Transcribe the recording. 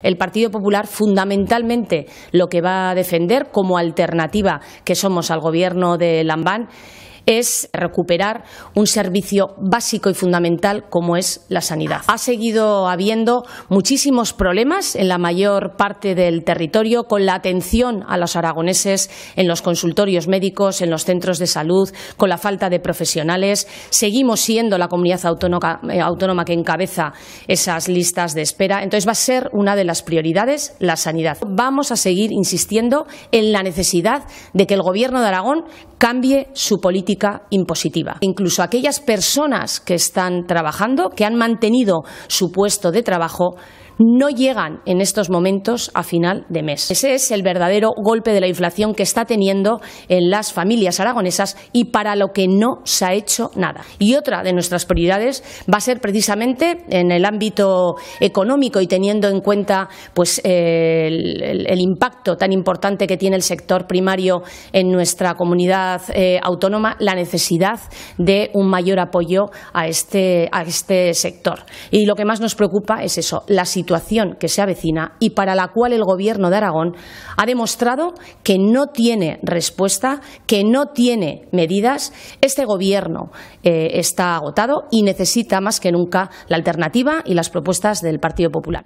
El Partido Popular fundamentalmente lo que va a defender como alternativa que somos al gobierno de Lambán es recuperar un servicio básico y fundamental como es la sanidad. Ha seguido habiendo muchísimos problemas en la mayor parte del territorio con la atención a los aragoneses en los consultorios médicos, en los centros de salud, con la falta de profesionales. Seguimos siendo la comunidad autónoma, eh, que encabeza esas listas de espera. Entonces va a ser una de las prioridades la sanidad. Vamos a seguir insistiendo en la necesidad de que el Gobierno de Aragón cambie su política impositiva. Incluso aquellas personas que están trabajando, que han mantenido su puesto de trabajo, no llegan en estos momentos a final de mes. Ese es el verdadero golpe de la inflación que está teniendo en las familias aragonesas y para lo que no se ha hecho nada. Y otra de nuestras prioridades va a ser precisamente en el ámbito económico y teniendo en cuenta pues, el, impacto tan importante que tiene el sector primario en nuestra comunidad eh, autónoma, la necesidad de un mayor apoyo a este, a este sector. Y lo que más nos preocupa es eso, la situación situación que se avecina y para la cual el Gobierno de Aragón ha demostrado que no tiene respuesta, que no tiene medidas. Este Gobierno eh, está agotado y necesita más que nunca la alternativa y las propuestas del Partido Popular.